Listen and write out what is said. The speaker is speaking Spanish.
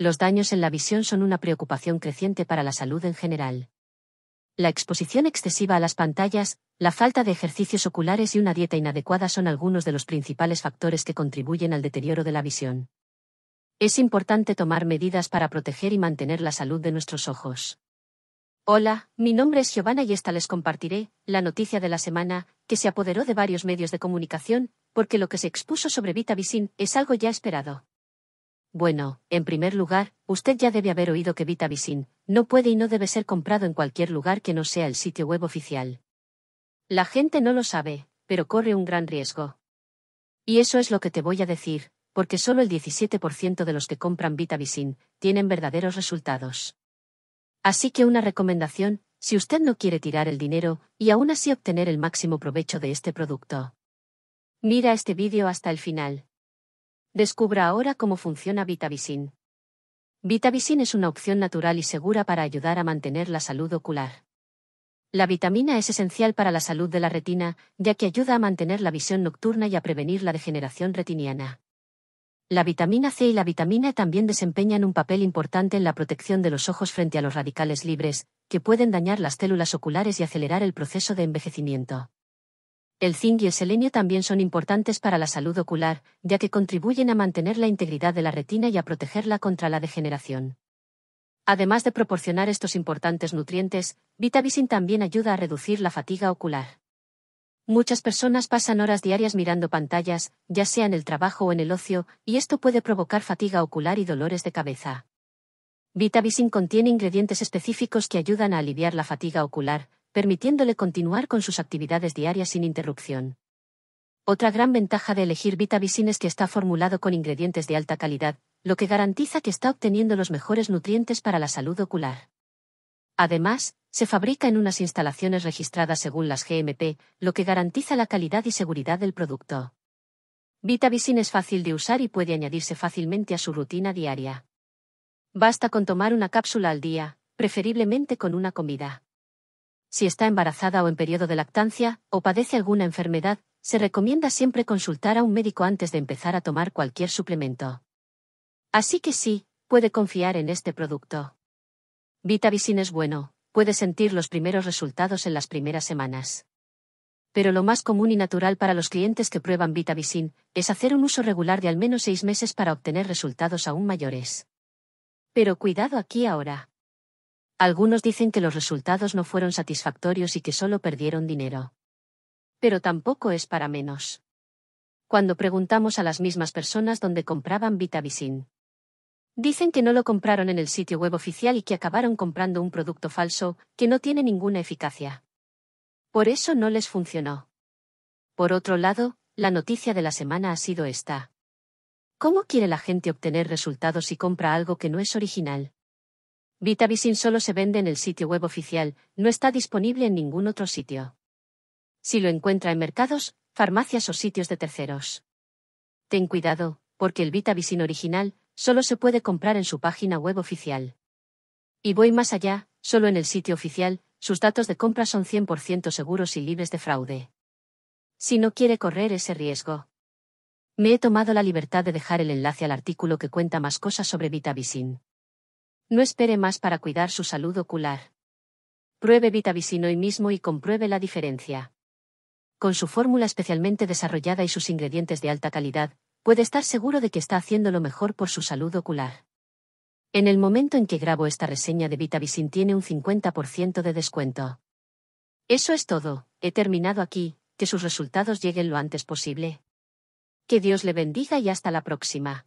Los daños en la visión son una preocupación creciente para la salud en general. La exposición excesiva a las pantallas, la falta de ejercicios oculares y una dieta inadecuada son algunos de los principales factores que contribuyen al deterioro de la visión. Es importante tomar medidas para proteger y mantener la salud de nuestros ojos. Hola, mi nombre es Giovanna y esta les compartiré la noticia de la semana, que se apoderó de varios medios de comunicación, porque lo que se expuso sobre VitaVisin es algo ya esperado. Bueno, en primer lugar, usted ya debe haber oído que Vitavisin no puede y no debe ser comprado en cualquier lugar que no sea el sitio web oficial. La gente no lo sabe, pero corre un gran riesgo. Y eso es lo que te voy a decir, porque solo el 17% de los que compran Vitavisin tienen verdaderos resultados. Así que una recomendación, si usted no quiere tirar el dinero y aún así obtener el máximo provecho de este producto. Mira este vídeo hasta el final. Descubra ahora cómo funciona VitaVisin. VitaVisin es una opción natural y segura para ayudar a mantener la salud ocular. La vitamina es esencial para la salud de la retina, ya que ayuda a mantener la visión nocturna y a prevenir la degeneración retiniana. La vitamina C y la vitamina E también desempeñan un papel importante en la protección de los ojos frente a los radicales libres, que pueden dañar las células oculares y acelerar el proceso de envejecimiento. El zinc y el selenio también son importantes para la salud ocular, ya que contribuyen a mantener la integridad de la retina y a protegerla contra la degeneración. Además de proporcionar estos importantes nutrientes, Vitavisin también ayuda a reducir la fatiga ocular. Muchas personas pasan horas diarias mirando pantallas, ya sea en el trabajo o en el ocio, y esto puede provocar fatiga ocular y dolores de cabeza. Vitavisin contiene ingredientes específicos que ayudan a aliviar la fatiga ocular, permitiéndole continuar con sus actividades diarias sin interrupción. Otra gran ventaja de elegir Vitavisin es que está formulado con ingredientes de alta calidad, lo que garantiza que está obteniendo los mejores nutrientes para la salud ocular. Además, se fabrica en unas instalaciones registradas según las GMP, lo que garantiza la calidad y seguridad del producto. Vitavisin es fácil de usar y puede añadirse fácilmente a su rutina diaria. Basta con tomar una cápsula al día, preferiblemente con una comida si está embarazada o en periodo de lactancia, o padece alguna enfermedad, se recomienda siempre consultar a un médico antes de empezar a tomar cualquier suplemento. Así que sí, puede confiar en este producto. Vitavisin es bueno, puede sentir los primeros resultados en las primeras semanas. Pero lo más común y natural para los clientes que prueban Vitavisin es hacer un uso regular de al menos seis meses para obtener resultados aún mayores. Pero cuidado aquí ahora. Algunos dicen que los resultados no fueron satisfactorios y que solo perdieron dinero. Pero tampoco es para menos. Cuando preguntamos a las mismas personas dónde compraban Vitavisin, dicen que no lo compraron en el sitio web oficial y que acabaron comprando un producto falso, que no tiene ninguna eficacia. Por eso no les funcionó. Por otro lado, la noticia de la semana ha sido esta. ¿Cómo quiere la gente obtener resultados si compra algo que no es original? Vitavisin solo se vende en el sitio web oficial, no está disponible en ningún otro sitio. Si lo encuentra en mercados, farmacias o sitios de terceros. Ten cuidado, porque el Vitavisin original solo se puede comprar en su página web oficial. Y voy más allá, solo en el sitio oficial, sus datos de compra son 100% seguros y libres de fraude. Si no quiere correr ese riesgo. Me he tomado la libertad de dejar el enlace al artículo que cuenta más cosas sobre Vitavisin. No espere más para cuidar su salud ocular. Pruebe VitaVisin hoy mismo y compruebe la diferencia. Con su fórmula especialmente desarrollada y sus ingredientes de alta calidad, puede estar seguro de que está haciendo lo mejor por su salud ocular. En el momento en que grabo esta reseña de Vitavisin tiene un 50% de descuento. Eso es todo, he terminado aquí, que sus resultados lleguen lo antes posible. Que Dios le bendiga y hasta la próxima.